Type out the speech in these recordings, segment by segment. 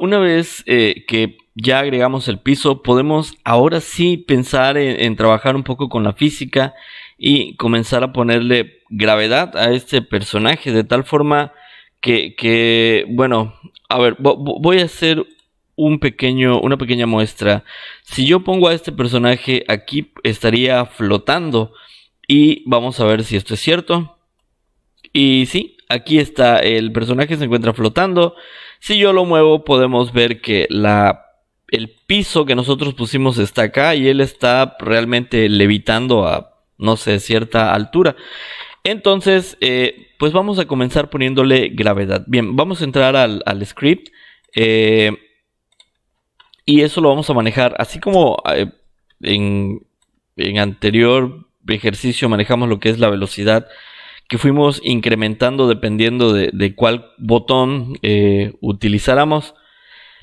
una vez eh, que ya agregamos el piso, podemos ahora sí pensar en, trabajar un poco con la física y comenzar a ponerle gravedad a este personaje de tal forma que, que bueno, a ver, voy a hacer un pequeño, una pequeña muestra. Si yo pongo a este personaje aquí, estaría flotando y vamos a ver si esto es cierto. Y sí, aquí está, el personaje se encuentra flotando. Si yo lo muevo, podemos ver que la, el piso que nosotros pusimos está acá y él está realmente levitando a, no sé, cierta altura. Entonces, eh, pues vamos a comenzar poniéndole gravedad. Bien, vamos a entrar al, script. Eh, y eso lo vamos a manejar, así como eh, en, en anterior ejercicio manejamos lo que es la velocidad que fuimos incrementando dependiendo de, de cuál botón eh, utilizáramos.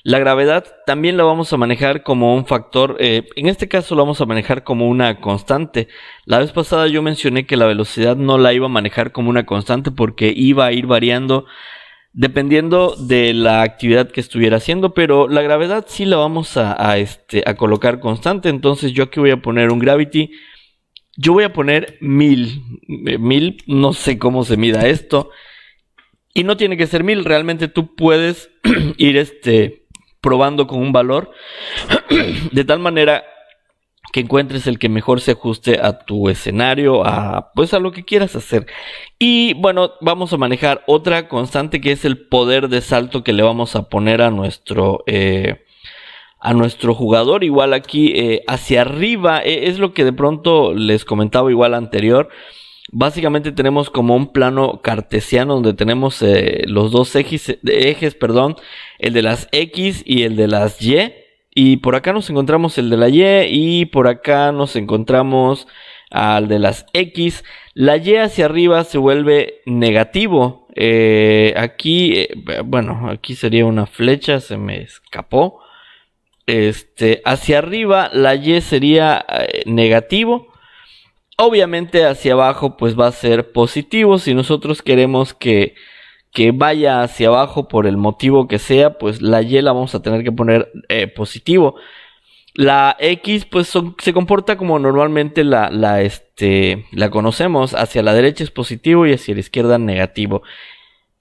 La gravedad también la vamos a manejar como un factor, eh, en este caso lo vamos a manejar como una constante. La vez pasada yo mencioné que la velocidad no la iba a manejar como una constante porque iba a ir variando dependiendo de la actividad que estuviera haciendo, pero la gravedad sí la vamos a, a, este, a colocar constante. Entonces yo aquí voy a poner un gravity yo voy a poner mil. Eh, mil, no sé cómo se mida esto. Y no tiene que ser mil, realmente tú puedes ir este, probando con un valor de tal manera que encuentres el que mejor se ajuste a tu escenario, a pues a lo que quieras hacer. Y bueno, vamos a manejar otra constante que es el poder de salto que le vamos a poner a nuestro eh, a nuestro jugador. Igual aquí eh, hacia arriba e, es lo que de pronto les comentaba igual anterior. Básicamente tenemos como un plano cartesiano donde tenemos eh, los dos ejes, ejes, perdón, el de las X y el de las Y. Y por acá nos encontramos el de la Y y por acá nos encontramos al de las X. La Y hacia arriba se vuelve negativo. Eh, aquí, bueno, aquí sería una flecha, se me escapó. Este, hacia arriba la Y sería eh, negativo. Obviamente hacia abajo pues va a ser positivo. Si nosotros queremos que, que vaya hacia abajo por el motivo que sea, pues la Y la vamos a tener que poner eh, positivo. La X pues se comporta como normalmente la, este, la conocemos. Hacia la derecha es positivo y hacia la izquierda negativo.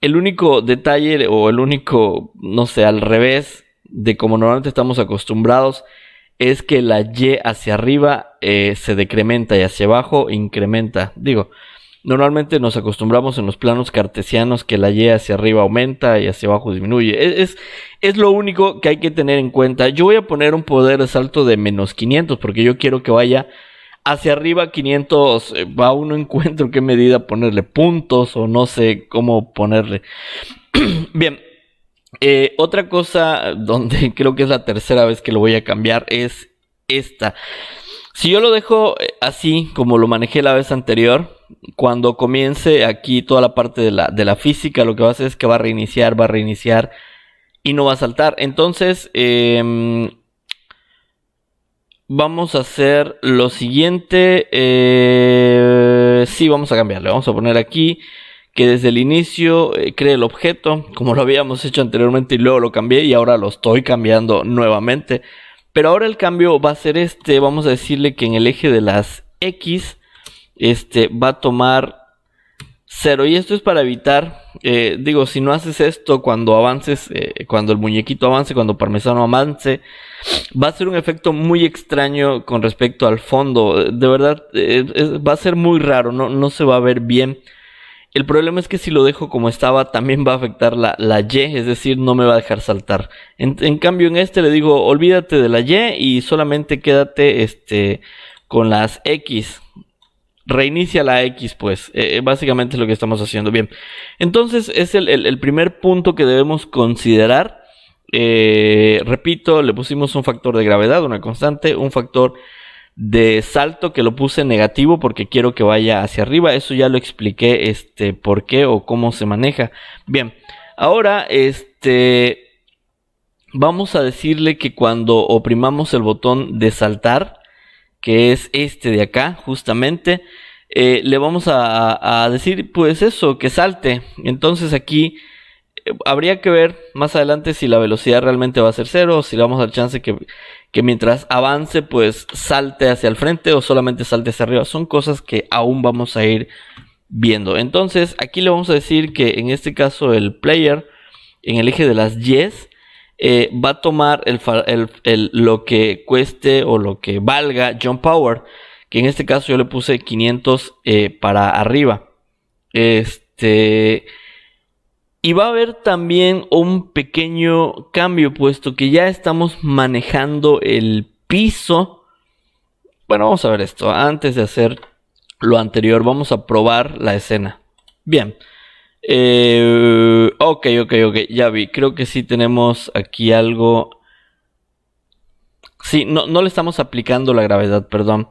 El único detalle o el único, no sé, al revés de como normalmente estamos acostumbrados, es que la Y hacia arriba eh, se decrementa y hacia abajo incrementa. Digo, normalmente nos acostumbramos en los planos cartesianos que la Y hacia arriba aumenta y hacia abajo disminuye. Es, es, lo único que hay que tener en cuenta. Yo voy a poner un poder de salto de menos 500 porque yo quiero que vaya hacia arriba 500. Eh, va uno encuentro qué medida ponerle puntos o no sé cómo ponerle. Bien, eh, otra cosa donde creo que es la tercera vez que lo voy a cambiar es esta. Si yo lo dejo eh, así como lo manejé la vez anterior, cuando comience aquí toda la parte de la, física, lo que va a hacer es que va a reiniciar, va a reiniciar y no va a saltar. Entonces, em, vamos a hacer lo siguiente. Si eh, sí, vamos a cambiarle. Vamos a poner aquí que desde el inicio eh, cree el objeto, como lo habíamos hecho anteriormente y luego lo cambié y ahora lo estoy cambiando nuevamente. Pero ahora el cambio va a ser este, vamos a decirle que en el eje de las X este, va a tomar cero y esto es para evitar, eh, digo, si no haces esto cuando avances, eh, cuando el muñequito avance, cuando Parmesano avance, va a ser un efecto muy extraño con respecto al fondo, de verdad va a ser muy raro, no, no se va a ver bien el problema es que si lo dejo como estaba, también va a afectar la, la Y, es decir, no me va a dejar saltar. En, cambio, en este le digo, olvídate de la Y y solamente quédate este, con las X. Reinicia la X, pues. Eh, eh, básicamente es lo que estamos haciendo. Bien. Entonces, es el, primer punto que debemos considerar. Eh, repito, le pusimos un factor de gravedad, una constante, un factor de salto que lo puse negativo porque quiero que vaya hacia arriba. Eso ya lo expliqué, este, por qué o cómo se maneja. Bien, ahora, este, vamos a decirle que cuando oprimamos el botón de saltar, que es este de acá, justamente, eh, le vamos a decir, pues eso, que salte. Entonces aquí habría que ver más adelante si la velocidad realmente va a ser cero o si le vamos a dar chance que, que mientras avance pues salte hacia el frente o solamente salte hacia arriba. Son cosas que aún vamos a ir viendo. Entonces aquí le vamos a decir que en este caso el player en el eje de las yes eh, va a tomar el, lo que cueste o lo que valga John Power. Que en este caso yo le puse 500 eh, para arriba. Este... Y va a haber también un pequeño cambio, puesto que ya estamos manejando el piso. Bueno, vamos a ver esto. Antes de hacer lo anterior, vamos a probar la escena. Bien. Eh, ok, ok, ok. Ya vi. Creo que sí tenemos aquí algo. Sí, no, no le estamos aplicando la gravedad, perdón.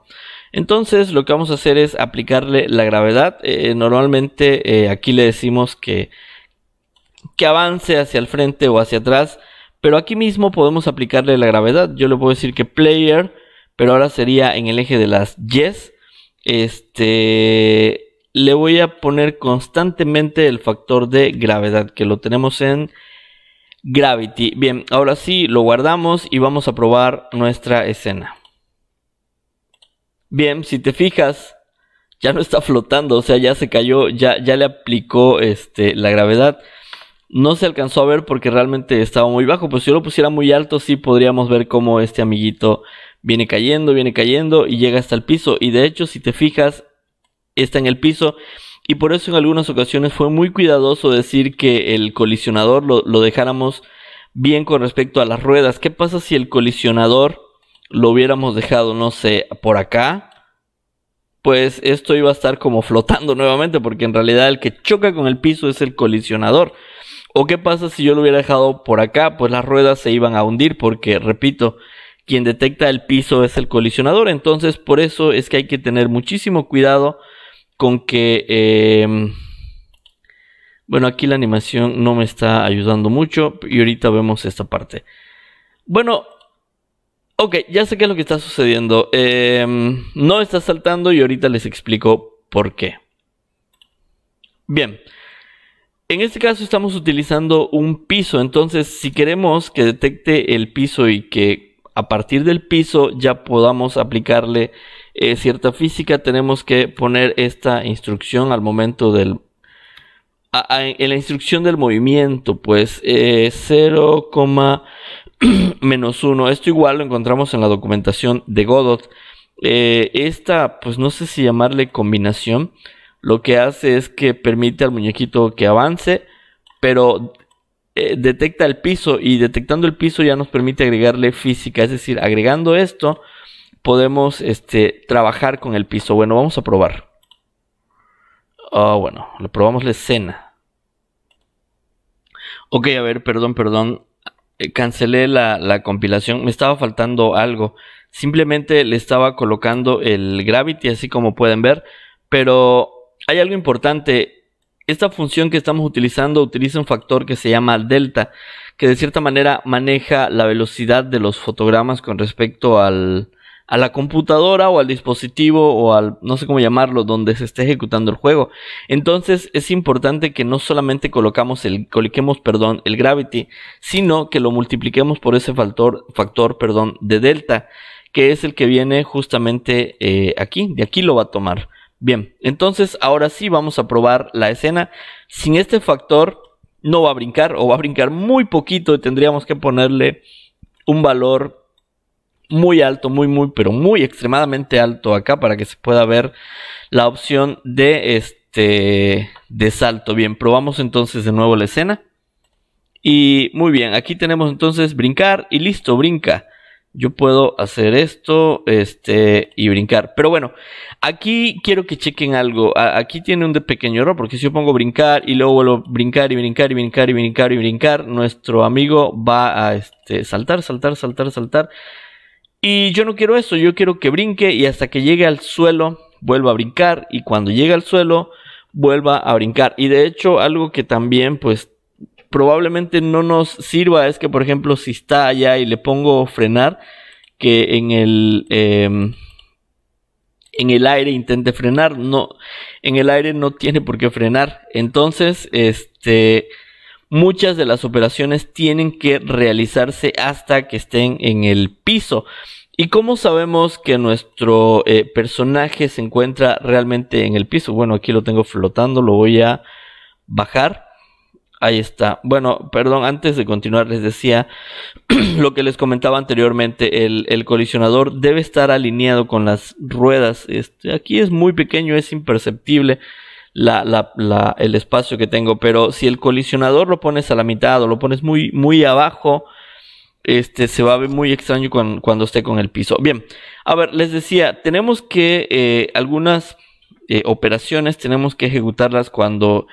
Entonces lo que vamos a hacer es aplicarle la gravedad. Eh, normalmente eh, aquí le decimos que que avance hacia el frente o hacia atrás. Pero aquí mismo podemos aplicarle la gravedad. Yo le puedo decir que player, pero ahora sería en el eje de las yes. Este, le voy a poner constantemente el factor de gravedad, que lo tenemos en Gravity. Bien, ahora sí, lo guardamos y vamos a probar nuestra escena. Bien, si te fijas, ya no está flotando, o sea, ya se cayó, ya, ya le aplicó este, la gravedad. No se alcanzó a ver porque realmente estaba muy bajo, pues si yo lo pusiera muy alto sí podríamos ver cómo este amiguito viene cayendo, viene cayendo y llega hasta el piso. Y de hecho, si te fijas, está en el piso. Y por eso en algunas ocasiones fue muy cuidadoso decir que el colisionador lo, lo dejáramos bien con respecto a las ruedas. ¿Qué pasa si el colisionador lo hubiéramos dejado, no sé, por acá? Pues esto iba a estar como flotando nuevamente porque en realidad el que choca con el piso es el colisionador. ¿O qué pasa si yo lo hubiera dejado por acá? Pues las ruedas se iban a hundir porque, repito, quien detecta el piso es el colisionador. Entonces, por eso es que hay que tener muchísimo cuidado con que... Em, bueno, aquí la animación no me está ayudando mucho y ahorita vemos esta parte. Bueno, ok, ya sé qué es lo que está sucediendo. Em, no está saltando y ahorita les explico por qué. Bien. En este caso estamos utilizando un piso, entonces si queremos que detecte el piso y que a partir del piso ya podamos aplicarle eh, cierta física, tenemos que poner esta instrucción al momento del... en la instrucción del movimiento, pues eh, 0, menos 1. Esto igual lo encontramos en la documentación de Godot. Eh, esta, pues no sé si llamarle combinación, lo que hace es que permite al muñequito que avance, pero eh, detecta el piso y detectando el piso ya nos permite agregarle física, es decir, agregando esto podemos este, trabajar con el piso. Bueno, vamos a probar. Ah, bueno, le probamos la escena. Ok, a ver, perdón, perdón. Eh, cancelé la compilación. Me estaba faltando algo. Simplemente le estaba colocando el Gravity, así como pueden ver. Pero hay algo importante. Esta función que estamos utilizando utiliza un factor que se llama delta, que de cierta manera maneja la velocidad de los fotogramas con respecto al, a la computadora o al dispositivo o al no sé cómo llamarlo donde se esté ejecutando el juego. Entonces es importante que no solamente colocamos el coloquemos, perdón, el gravity, sino que lo multipliquemos por ese factor factor, perdón, de delta, que es el que viene justamente eh, aquí, de aquí lo va a tomar. Bien, entonces ahora sí vamos a probar la escena. Sin este factor no va a brincar o va a brincar muy poquito y tendríamos que ponerle un valor muy alto, muy, muy, pero muy extremadamente alto acá para que se pueda ver la opción de este de salto. Bien, probamos entonces de nuevo la escena. Y muy bien, aquí tenemos entonces brincar y listo, brinca yo puedo hacer esto este, y brincar. Pero bueno, aquí quiero que chequen algo. aquí tiene un pequeño error, porque si yo pongo brincar y luego vuelvo a brincar y brincar y brincar y brincar y brincar, nuestro amigo va a este, saltar, saltar, saltar, saltar. Y yo no quiero eso, yo quiero que brinque y hasta que llegue al suelo vuelva a brincar y cuando llegue al suelo vuelva a brincar. Y de hecho algo que también pues probablemente no nos sirva es que, por ejemplo, si está allá y le pongo frenar, que en el, em, en el aire intente frenar. No, en el aire no tiene por qué frenar. Entonces, este, muchas de las operaciones tienen que realizarse hasta que estén en el piso. ¿Y cómo sabemos que nuestro eh, personaje se encuentra realmente en el piso? Bueno, aquí lo tengo flotando, lo voy a bajar. Ahí está. Bueno, perdón, antes de continuar les decía lo que les comentaba anteriormente, el, colisionador debe estar alineado con las ruedas. Este, aquí es muy pequeño, es imperceptible la, el espacio que tengo, pero si el colisionador lo pones a la mitad o lo pones muy, muy abajo, este, se va a ver muy extraño cuando, esté con el piso. Bien, a ver, les decía, tenemos que eh, algunas eh, operaciones tenemos que ejecutarlas cuando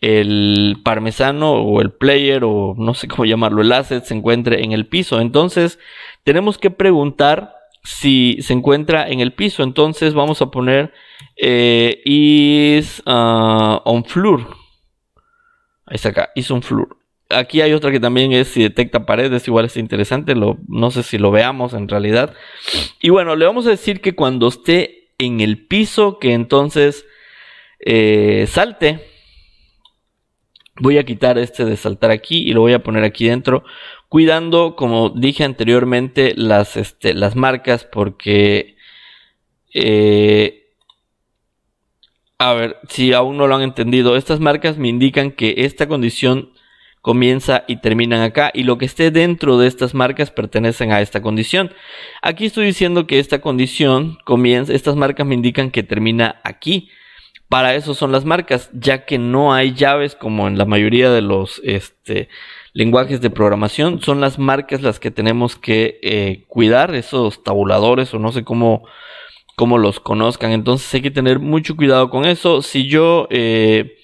el parmesano o el player o no sé cómo llamarlo, el asset se encuentre en el piso. Entonces tenemos que preguntar si se encuentra en el piso. Entonces vamos a poner eh, is uh, on floor. Ahí está acá, is on floor. Aquí hay otra que también es si detecta paredes, igual es interesante, no sé si lo veamos en realidad. Y bueno, le vamos a decir que cuando esté en el piso, que entonces eh, salte Voy a quitar este de saltar aquí y lo voy a poner aquí dentro, cuidando, como dije anteriormente, las, este, las marcas porque... Eh, a ver, si aún no lo han entendido, estas marcas me indican que esta condición comienza y termina acá y lo que esté dentro de estas marcas pertenecen a esta condición. Aquí estoy diciendo que esta condición comienza, estas marcas me indican que termina aquí. Para eso son las marcas, ya que no hay llaves como en la mayoría de los este, lenguajes de programación. Son las marcas las que tenemos que eh, cuidar, esos tabuladores o no sé cómo, cómo los conozcan. Entonces hay que tener mucho cuidado con eso. Si yo eh,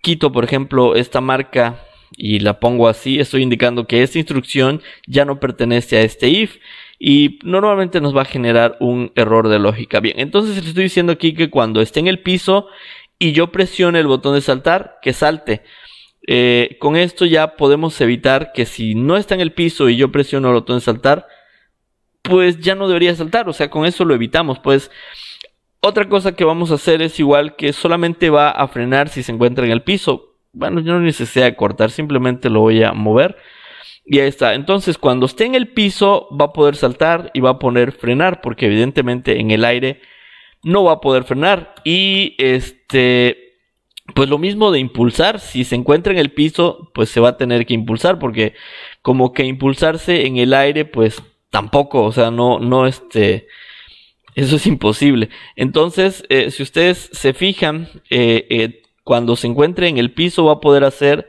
quito, por ejemplo, esta marca y la pongo así, estoy indicando que esta instrucción ya no pertenece a este if y normalmente nos va a generar un error de lógica. Bien, entonces le estoy diciendo aquí que cuando esté en el piso y yo presione el botón de saltar, que salte. Eh, con esto ya podemos evitar que si no está en el piso y yo presiono el botón de saltar, pues ya no debería saltar. O sea, con eso lo evitamos. Pues otra cosa que vamos a hacer es igual que solamente va a frenar si se encuentra en el piso. Bueno, yo no necesito de cortar, simplemente lo voy a mover. Y ahí está. Entonces, cuando esté en el piso, va a poder saltar y va a poner frenar, porque evidentemente en el aire no va a poder frenar. Y este, pues lo mismo de impulsar, si se encuentra en el piso, pues se va a tener que impulsar, porque como que impulsarse en el aire, pues tampoco, o sea, no, no, este, eso es imposible. Entonces, eh, si ustedes se fijan, eh, eh, cuando se encuentre en el piso va a poder hacer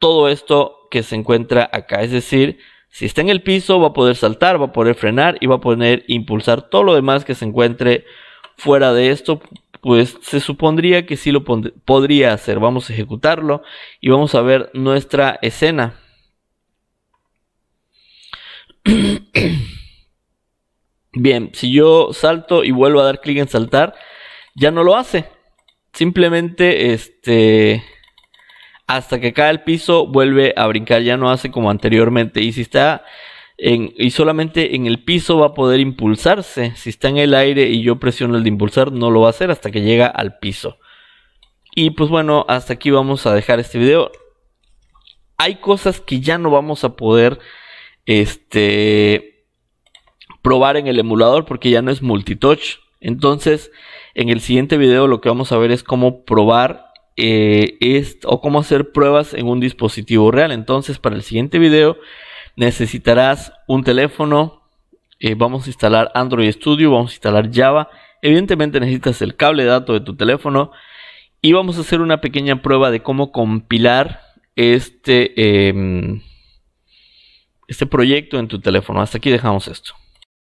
todo esto que se encuentra acá. Es decir, si está en el piso va a poder saltar, va a poder frenar y va a poder impulsar todo lo demás que se encuentre fuera de esto. Pues se supondría que sí lo podría hacer. Vamos a ejecutarlo y vamos a ver nuestra escena. Bien, si yo salto y vuelvo a dar clic en saltar, ya no lo hace. Simplemente este hasta que cae el piso, vuelve a brincar, ya no hace como anteriormente. Y si está en, y solamente en el piso va a poder impulsarse. Si está en el aire y yo presiono el de impulsar, no lo va a hacer hasta que llega al piso. Y pues bueno, hasta aquí vamos a dejar este video. Hay cosas que ya no vamos a poder este, probar en el emulador porque ya no es multitouch. Entonces, en el siguiente video lo que vamos a ver es cómo probar eh, es, o cómo hacer pruebas en un dispositivo real. Entonces, para el siguiente video necesitarás un teléfono. Eh, vamos a instalar Android Studio, vamos a instalar Java. Evidentemente necesitas el cable de datos de tu teléfono. Y vamos a hacer una pequeña prueba de cómo compilar este, em, este proyecto en tu teléfono. Hasta aquí dejamos esto.